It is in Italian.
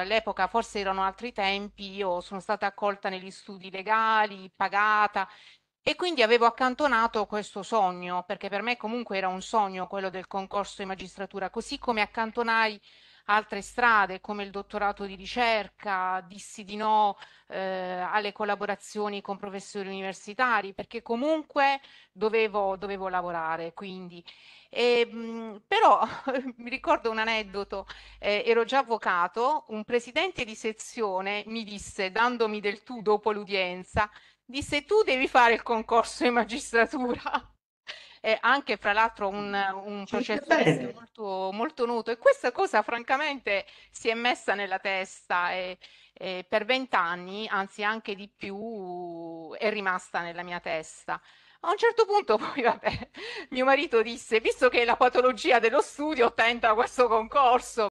all'epoca forse erano altri tempi, io sono stata accolta negli studi legali, pagata e quindi avevo accantonato questo sogno, perché per me comunque era un sogno quello del concorso in magistratura, così come accantonai altre strade come il dottorato di ricerca, dissi di no eh, alle collaborazioni con professori universitari perché comunque dovevo, dovevo lavorare. Quindi. E, ehm, però mi ricordo un aneddoto, eh, ero già avvocato, un presidente di sezione mi disse, dandomi del tu dopo l'udienza, disse tu devi fare il concorso in magistratura è anche fra l'altro un, un processo molto, molto noto e questa cosa francamente si è messa nella testa e, e per vent'anni, anzi anche di più, è rimasta nella mia testa. A un certo punto poi, vabbè, mio marito disse, visto che la patologia dello studio tenta questo concorso,